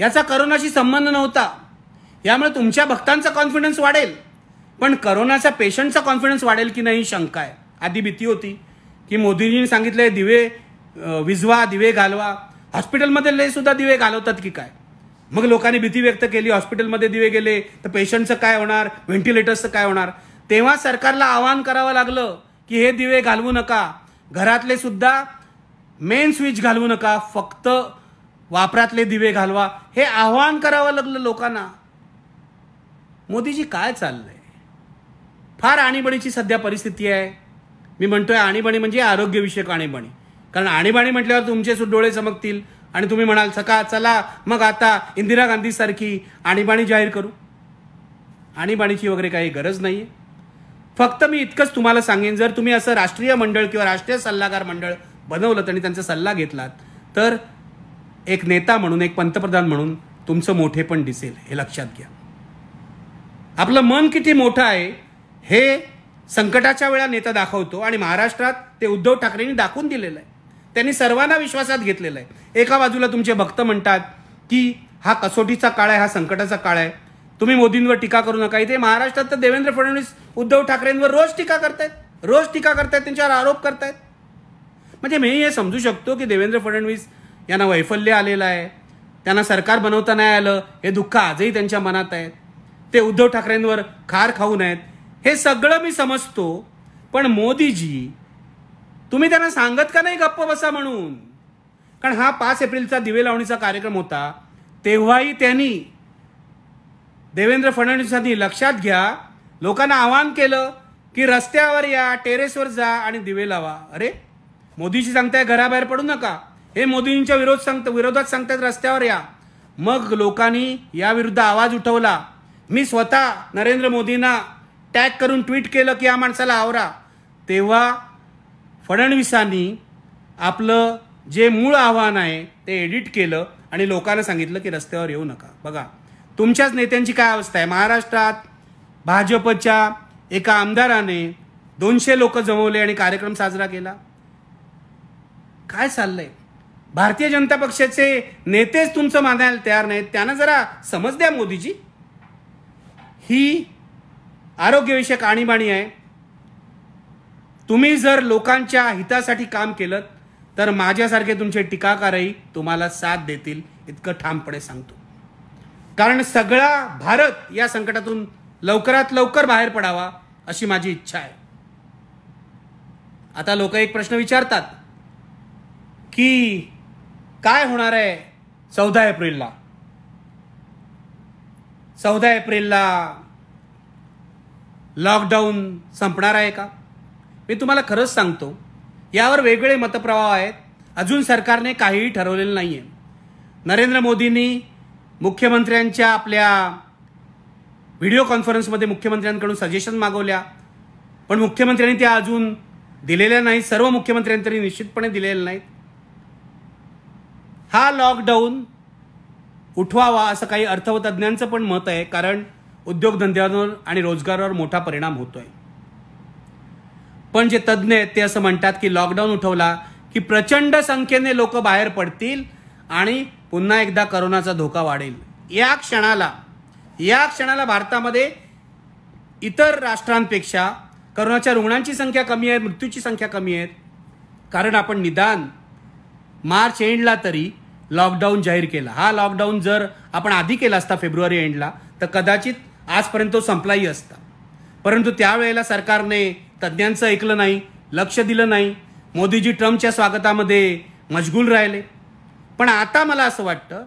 याचा करोनाशी संबंध नव्हता यामुळे तुमच्या भक्तांचा कॉन्फिडन्स वाढेल पण करोनाचा पेशंटचा कॉन्फिडन्स वाढेल की नाही शंका आहे आधी भीती होती की मोदीजींनी सांगितले दिवे विजवा दिवे घालवा हॉस्पिटलमध्ये सुद्धा दिवे घालवतात की काय मग लोकांनी भीती व्यक्त केली हॉस्पिटलमध्ये दिवे गेले तर पेशंटचं काय होणार व्हेंटिलेटर्सचं काय होणार तेव्हा सरकारला आवाहन करावं लागलं की हे दिवे घालवू नका घरातले सुद्धा मेन स्विच घालवू नका फक्त वापरातले दिवे घालवा हे आव्हान करावं लागलं लोकांना मोदीजी काय चाललंय फार आणीबाणीची सध्या परिस्थिती आहे मी म्हणतोय आणीबाणी म्हणजे आरोग्यविषयक आणीबाणी कारण आणीबाणी म्हटल्यावर तुमचे डोळे चमकतील आणि तुम्ही म्हणाल सका चला मग आता इंदिरा गांधीसारखी आणीबाणी जाहीर करू आणीबाणीची वगैरे काही गरज नाही फक्त मी इतकंच तुम्हाला सांगेन जर तुम्ही असं राष्ट्रीय मंडळ किंवा राष्ट्रीय सल्लागार मंडळ बनवलं आणि त्यांचा सल्ला घेतलात तर एक नेता म्हणून एक पंतप्रधान म्हणून तुमचं मोठे पण दिसेल हे लक्षात घ्या आपलं मन किती मोठं आहे हे संकटाच्या वेळा नेता दाखवतो आणि महाराष्ट्रात ते उद्धव ठाकरेंनी दाखवून दिलेलं आहे त्यांनी सर्वांना विश्वासात घेतलेलं आहे एका बाजूला तुमचे भक्त म्हणतात की हा कसोटीचा काळ आहे हा संकटाचा काळ आहे तुम्ही मोदींवर टीका करू नका इथे महाराष्ट्रात तर देवेंद्र फडणवीस उद्धव ठाकरेंवर रोज टीका करतायत रोज टीका करतायत त्यांच्यावर आरोप करतायत म्हणजे मी हे समजू शकतो की देवेंद्र फडणवीस यांना वैफल्य आलेलं आहे त्यांना सरकार बनवता नाही आलं हे दुःख आजही त्यांच्या मनात आहेत ते उद्धव ठाकरेंवर खार खाऊ नयेत हे सगळं मी समजतो पण मोदीजी तुम्ही त्यांना सांगत का नाही गप्प बसा म्हणून कारण हा पाच एप्रिलचा दिवे लावणीचा कार्यक्रम होता तेव्हाही त्यांनी देवेंद्र फडणवीसांनी लक्षात घ्या लोकांना आवाहन केलं की रस्त्यावर या टेरेसवर जा आणि दिवे लावा अरे मोदीजी सांगताय घराबाहेर पडू नका हे मोदींच्या विरोध सांगत विरोधात सांगतात रस्त्यावर या मग लोकांनी याविरुद्ध आवाज उठवला मी स्वतः नरेंद्र मोदींना टॅग करून ट्विट केलं की या माणसाला आवरा तेव्हा फडणवीसांनी आपलं जे मूळ आव्हान आहे ते एडिट केलं आणि लोकांना सांगितलं की रस्त्यावर येऊ नका बघा तुमच्याच नेत्यांची काय अवस्था आहे महाराष्ट्रात भाजपच्या एका आमदाराने दोनशे लोक जमवले आणि कार्यक्रम साजरा केला काय चाललंय भारतीय जनता पक्षाचे नेतेच तुमचं मानायला तयार नाहीत त्यांना जरा समज द्या मोदीजी ही आरोग्यविषयक आणीबाणी आहे तुम्ही जर लोकांच्या हितासाठी काम केलं तर माझ्यासारखे तुमचे टीकाकारही तुम्हाला साथ देतील इतकं ठामपणे सांगतो कारण सगळा भारत या संकटातून लवकरात लवकर बाहेर पडावा अशी माझी इच्छा आहे आता लोक एक प्रश्न विचारतात की काय होणार आहे चौदा एप्रिलला चौदा एप्रिलला लॉकडाऊन संपणार आहे का मी तुम्हाला खरंच सांगतो यावर वेगवेगळे मतप्रवाह आहेत अजून सरकारने काहीही ठरवलेलं नाही आहे नरेंद्र मोदींनी मुख्यमंत्र्यांच्या आपल्या व्हिडिओ कॉन्फरन्समध्ये मुख्यमंत्र्यांकडून सजेशन मागवल्या पण मुख्यमंत्र्यांनी त्या अजून दिलेल्या नाहीत सर्व मुख्यमंत्र्यांनी निश्चितपणे दिलेल्या नाहीत हा लॉकडाऊन उठवावा असं काही तज्ज्ञांचं पण मत आहे कारण उद्योगधंद्यांवर आणि रोजगारावर मोठा परिणाम होतोय पण जे तज्ज्ञ आहेत ते असं म्हणतात की लॉकडाऊन उठवला की प्रचंड संख्येने लोक बाहेर पडतील आणि पुन्हा एकदा करोनाचा धोका वाढेल या क्षणाला या क्षणाला भारतामध्ये इतर राष्ट्रांपेक्षा करोनाच्या रुग्णांची संख्या कमी आहे मृत्यूची संख्या कमी आहे कारण आपण निदान मार्च एंडला तरी लॉकडाऊन जाहीर केला हा लॉकडाऊन जर आपण आधी केला असता फेब्रुवारी एंडला तर कदाचित आजपर्यंत तो संपलाही असता परंतु त्यावेळेला सरकारने तज्ज्ञांचं ऐकलं नाही लक्ष दिलं नाही मोदीजी ट्रम्पच्या स्वागतामध्ये मशगूल राहिले पण आता मला असं वाटतं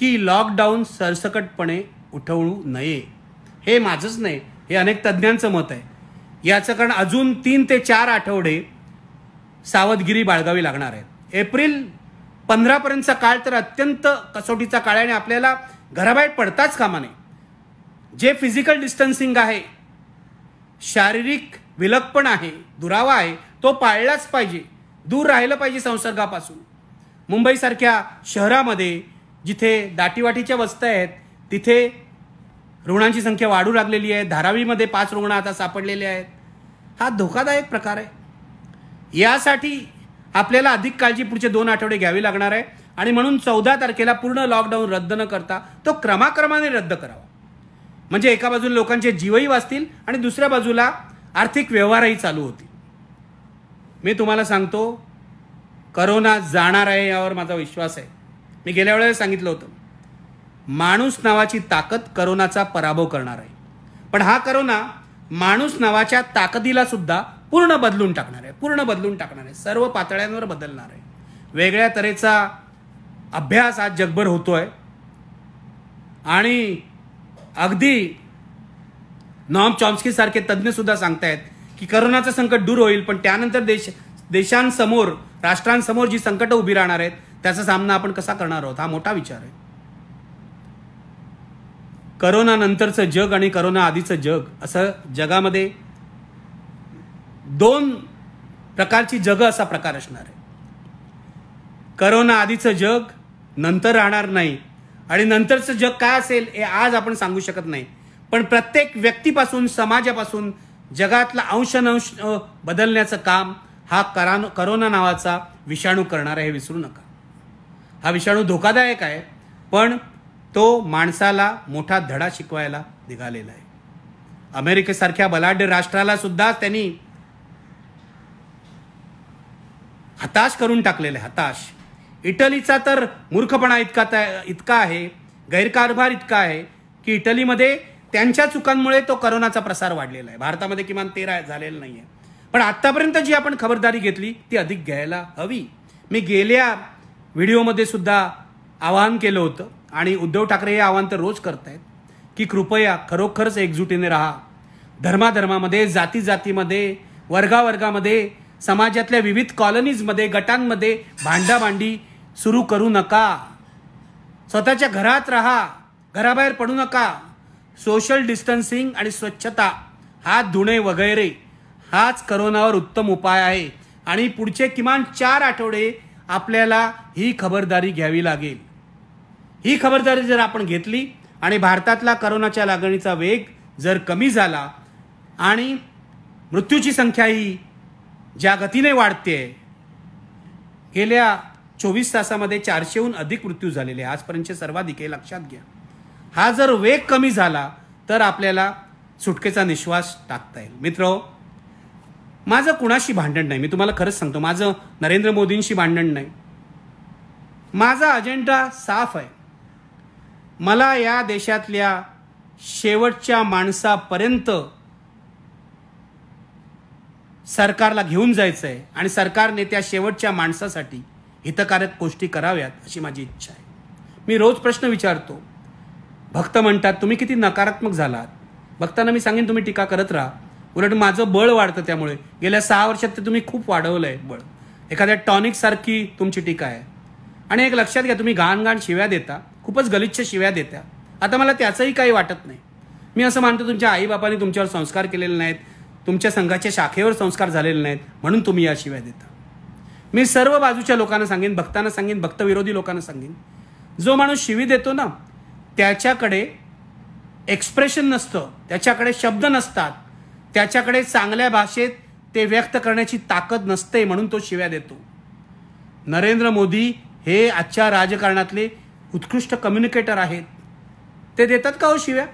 की लॉकडाऊन सरसकटपणे उठवू नये हे माझंच नाही हे अनेक तज्ज्ञांचं मत आहे याचं कारण अजून तीन ते चार आठवडे सावधगिरी बाळगावी लागणार आहेत एप्रिल पंधरापर्यंतचा काळ तर अत्यंत कसोटीचा काळ आहे आणि आपल्याला घराबाहेर पडताच कामा नये जे फिजिकल डिस्टन्सिंग आहे शारीरिक विलगपण आहे दुरावा आहे तो पाळलाच पाहिजे दूर राहिलं पाहिजे संसर्गापासून मुंबईसारख्या शहरामध्ये जिथे दाटीवाटीच्या वस्त्या आहेत तिथे रुग्णांची संख्या वाढू लागलेली आहे धारावीमध्ये पाच रुग्ण आता सापडलेले आहेत हा धोकादायक प्रकार आहे यासाठी आपल्याला अधिक काळजी पुढचे दोन आठवडे घ्यावी लागणार आहे आणि म्हणून चौदा तारखेला पूर्ण लॉकडाऊन रद्द न करता तो क्रमाक्रमाने रद्द करावा म्हणजे एका बाजूला लोकांचे जीवही वाचतील आणि दुसऱ्या बाजूला आर्थिक व्यवहारही चालू होतील मी तुम्हाला सांगतो करोना जाणार आहे यावर माझा विश्वास आहे मी गेल्या वेळेला सांगितलं होतं माणूस नावाची ताकद करोनाचा पराभव करणार आहे पण हा करोना माणूस नावाच्या ताकदीला सुद्धा पूर्ण बदलून टाकणार आहे पूर्ण बदलून टाकणार आहे सर्व पातळ्यांवर बदलणार आहे वेगळ्या तऱ्हेचा अभ्यास आज जगभर होतोय आणि अगदी नॉम चॉम्स्कीसारखे तज्ज्ञसुद्धा सांगतायत की करोनाचं संकट दूर होईल पण त्यानंतर देश देशांसमोर राष्ट्रांसमोर जी संकटं उभी राहणार आहेत त्याचा सामना आपण कसा करणार आहोत हा मोठा विचार आहे करोनानंतरचं जग आणि करोना आधीचं जग असं जगामध्ये दोन प्रकारची जगं असा प्रकार असणार आहे करोना आधीचं जग नंतर राहणार नाही आणि नंतरचं जग काय असेल हे आज आपण सांगू शकत नाही पण प्रत्येक व्यक्तीपासून समाजापासून जगातला अंशनंश बदलण्याचं काम हा करान करोना नावाचा विषाणू करणार आहे हे विसरू नका हा विषाणू धोकादायक आहे पण तो माणसाला मोठा धडा शिकवायला निघालेला आहे अमेरिकेसारख्या बलाढ्य राष्ट्राला सुद्धा त्यांनी हताश करून टाकलेले आहे हताश इटलीचा तर मूर्खपणा इतका इतका आहे गैरकारभार इतका आहे की इटलीमध्ये त्यांच्या चुकांमुळे तो करोनाचा प्रसार वाढलेला आहे भारतामध्ये किमान तेरा झालेलं नाही आहे पण आत्तापर्यंत जी आपण खबरदारी घेतली ती अधिक घ्यायला हवी मी गेल्या व्हिडिओमध्ये सुद्धा आवाहन केलं होतं आणि उद्धव ठाकरे हे आवाहन तर रोज करत आहेत की कृपया खरोखरच एकजुटीने राहा धर्माधर्मामध्ये जाती जातीमध्ये वर्गावर्गामध्ये समाजातल्या विविध कॉलनीजमध्ये गटांमध्ये भांडाभांडी सुरू करू नका स्वतःच्या घरात राहा घराबाहेर पडू नका सोशल डिस्टन्सिंग आणि स्वच्छता हात धुणे वगैरे हाच करोनावर उत्तम उपाय आहे आणि पुढचे किमान चार आठवडे आपल्याला ही खबरदारी घ्यावी लागेल ही खबरदारी जर आपण घेतली आणि भारतातला करोनाच्या लागणीचा वेग जर कमी झाला आणि मृत्यूची संख्याही ज्या गतीने वाढते गेल्या चोवीस तासामध्ये चारशेहून अधिक मृत्यू झालेले आजपर्यंतचे सर्वाधिक हे लक्षात घ्या हा जर वेग कमी झाला तर आपल्याला सुटकेचा निश्वास टाकता येईल मित्र माझं कुणाशी भांडण नाही मी तुम्हाला खरंच सांगतो माझं नरेंद्र मोदींशी भांडण नाही माझा अजेंडा साफ आहे मला या देशातल्या शेवटच्या माणसापर्यंत सरकारला घेऊन जायचं आहे आणि सरकारने त्या शेवटच्या माणसासाठी हितकारक गोष्टी कराव्यात अशी माझी इच्छा आहे मी रोज प्रश्न विचारतो भक्त म्हणतात तुम्ही किती नकारात्मक झालात भक्तांना मी सांगेन तुम्ही टीका करत राहा उलट माझं बळ वाढतं त्यामुळे गेल्या सहा वर्षात ते तुम्ही खूप वाढवलं आहे बळ एखाद्या टॉनिकसारखी तुमची टीका आहे आणि एक लक्षात घ्या तुम्ही घाण घाण शिव्या देता खूपच गलिच्छ शिव्या देता आता मला त्याचंही काही वाटत नाही मी असं मानतो तुमच्या आईबापांनी तुमच्यावर संस्कार केलेले नाहीत तुमच्या संघाच्या शाखेवर संस्कार झालेले नाहीत म्हणून तुम्ही या शिव्या देता मी सर्व बाजूच्या लोकांना सांगेन भक्तांना सांगेन भक्तविरोधी लोकांना सांगेन जो माणूस शिवी देतो ना त्याच्याकडे एक्सप्रेशन नसतं त्याच्याकडे शब्द नसतात त्याच्याकडे चांगल्या भाषेत ते व्यक्त करण्याची ताकद नसते म्हणून तो शिव्या देतो नरेंद्र मोदी हे आजच्या राजकारणातले उत्कृष्ट कम्युनिकेटर आहेत ते देतात का हो शिव्या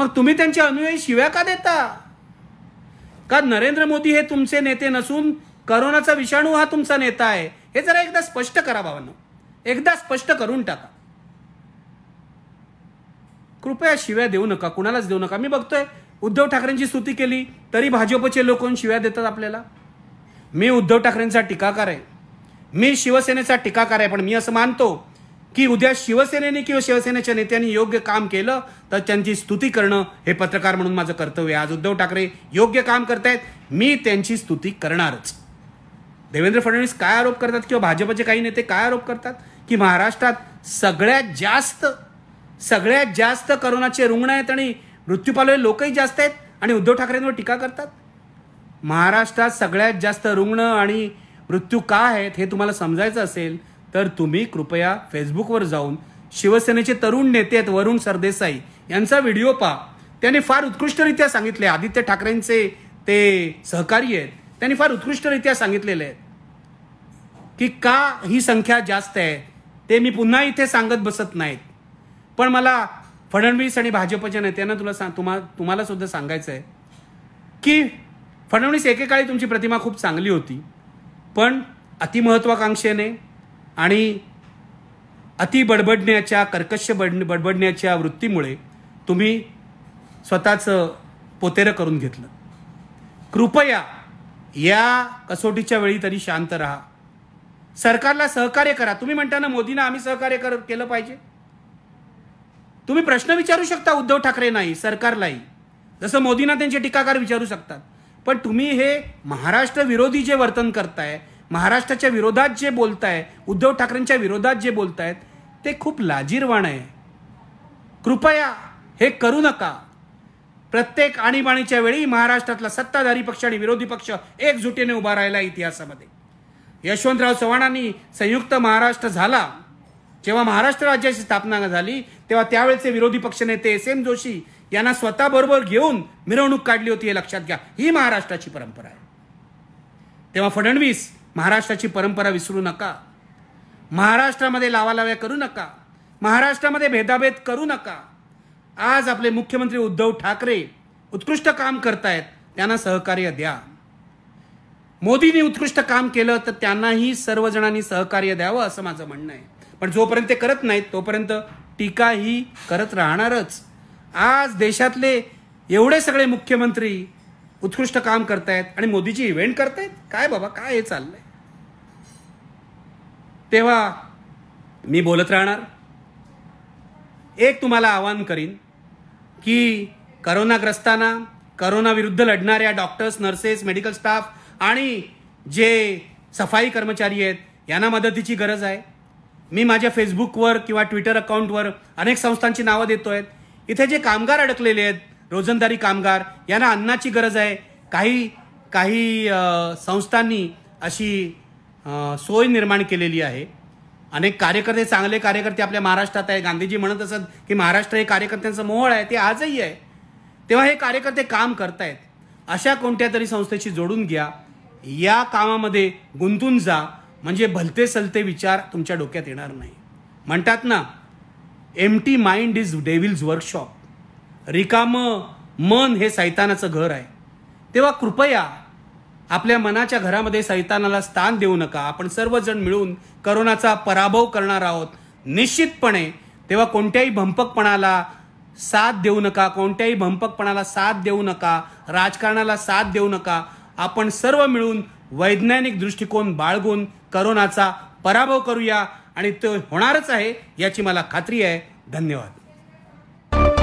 मग तुम्ही त्यांच्या अनुयायी शिव्या का देता का नरेंद्र मोदी हे तुमचे नेते नसून करोनाचा विषाणू हा तुमचा नेता आहे हे जरा एकदा स्पष्ट करा बाबांनो एकदा स्पष्ट करून टाका कृपया शिव्या देऊ नका कुणालाच देऊ नका मी बघतोय उद्धव ठाकरेंची स्तुती केली तरी भाजपचे लोक शिव्या देतात आपल्याला मी उद्धव ठाकरेंचा टीकाकार आहे मी शिवसेनेचा टीकाकार आहे पण मी असं मानतो की उद्या शिवसेनेने किंवा शिवसेनेच्या नेत्यांनी योग्य काम केलं तर त्यांची स्तुती करणं हे पत्रकार म्हणून माझं कर्तव्य आज उद्धव ठाकरे योग्य काम करतायत मी त्यांची स्तुती करणारच देवेंद्र फडणवीस काय आरोप करतात किंवा भाजपचे काही नेते काय आरोप करतात की महाराष्ट्रात सगळ्यात जास्त सगळ्यात जास्त करोनाचे रुग्ण आहेत आणि मृत्यू पावलेले लोकही जास्त आहेत आणि उद्धव ठाकरेंवर टीका करतात महाराष्ट्रात सगळ्यात जास्त रुग्ण आणि मृत्यू का आहेत हे तुम्हाला समजायचं असेल तर तुम्ही कृपया फेसबुकवर जाऊन शिवसेनेचे तरुण नेते आहेत वरुण सरदेसाई यांचा व्हिडिओ पहा त्यांनी फार उत्कृष्टरित्या सांगितले आदित्य ठाकरेंचे ते सहकारी आहेत त्यांनी फार उत्कृष्टरित्या सांगितलेले आहेत की का ही संख्या जास्त आहे ते मी पुन्हा इथे सांगत बसत नाहीत पण मला फडणवीस आणि भाजपच्या नेत्यांना तुला सांग तुम्हा तुम्हाला सुद्धा सांगायचं आहे की फडणवीस एकेकाळी तुमची प्रतिमा खूप चांगली होती पण अतिमहत्वाकांक्षेने आणि अति बडबडण्याच्या कर्कश बड बडबडण्याच्या वृत्तीमुळे तुम्ही स्वतःचं पोतेरं करून घेतलं कृपया या कसोटीच्या वेळी तरी शांत राहा सरकारला सहकार्य करा तुम्ही म्हणता ना मोदींना आम्ही सहकार्य कर केलं पाहिजे तुम्ही प्रश्न विचारू शकता उद्धव ठाकरे नाही सरकारलाही जसं मोदींना त्यांचे टीकाकार विचारू शकतात पण तुम्ही हे महाराष्ट्र विरोधी जे वर्तन करताय महाराष्ट्राच्या विरोधात जे बोलताय उद्धव ठाकरेंच्या विरोधात जे बोलत आहेत ते खूप लाजीरवाण आहे कृपया हे करू नका प्रत्येक आणीबाणीच्या वेळी महाराष्ट्रातला सत्ताधारी पक्ष आणि विरोधी पक्ष एकजुटीने उभा राहिला इतिहासामध्ये यशवंतराव चव्हाणांनी संयुक्त महाराष्ट्र झाला जेव्हा महाराष्ट्र राज्याची स्थापना झाली तेव्हा त्यावेळेचे विरोधी पक्षनेते एस एम जोशी यांना स्वतःबरोबर घेऊन मिरवणूक काढली होती हे लक्षात घ्या ही महाराष्ट्राची परंपरा आहे तेव्हा फडणवीस महाराष्ट्राची परंपरा विसरू नका महाराष्ट्रामध्ये लाव्या करू नका महाराष्ट्रामध्ये भेदाभेद करू नका आज आपले मुख्यमंत्री उद्धव ठाकरे उत्कृष्ट काम करतायत त्यांना सहकार्य द्या मोदींनी उत्कृष्ट काम केलं तर त्यांनाही सर्वजणांनी सहकार्य द्यावं असं माझं म्हणणं आहे पण जोपर्यंत ते करत नाहीत तोपर्यंत टीका ही करत राहणारच आज देशातले एवढे सगळे मुख्यमंत्री उत्कृष्ट काम करतायत आणि मोदीची इव्हेंट करतायत काय बाबा काय हे चाललंय तेव्हा मी बोलत राहणार एक तुम्हाला आवाहन करीन की करोनाग्रस्तांना करोनाविरुद्ध लढणाऱ्या डॉक्टर्स नर्सेस मेडिकल स्टाफ आणि जे सफाई कर्मचारी आहेत यांना मदतीची गरज आहे मी माझ्या फेसबुकवर किंवा ट्विटर अकाउंटवर अनेक संस्थांची नावं देतो आहेत इथे जे कामगार अडकलेले आहेत रोजंदारी कामगार यांना अन्नाची गरज आहे काही काही संस्थांनी अशी सोय निर्माण केलेली आहे अनेक कार्यकर्ते चांगले कार्यकर्ते आपल्या महाराष्ट्रात आहे गांधीजी म्हणत असत की महाराष्ट्र हे कार्यकर्त्यांचं मोहळ आहे ते आजही आहे तेव्हा हे कार्यकर्ते काम करतायत अशा कोणत्या तरी संस्थेशी जोडून घ्या या कामामध्ये गुंतून जा म्हणजे भलते सलते विचार तुमच्या डोक्यात येणार नाही म्हणतात ना empty mind is devil's workshop रिकामं मन हे सैतानाचं घर आहे तेव्हा कृपया आपल्या मनाच्या घरामध्ये सैतानाला स्थान देऊ नका आपण सर्वजण मिळून करोनाचा पराभव करणार आहोत निश्चितपणे तेव्हा कोणत्याही भंपकपणाला साथ देऊ नका कोणत्याही भंपकपणाला साथ देऊ नका राजकारणाला साथ देऊ नका आपण सर्व मिळून वैज्ञानिक दृष्टिकोन बाळगून करोनाचा पराभव करूया आणि तो होणारच आहे याची मला खात्री आहे धन्यवाद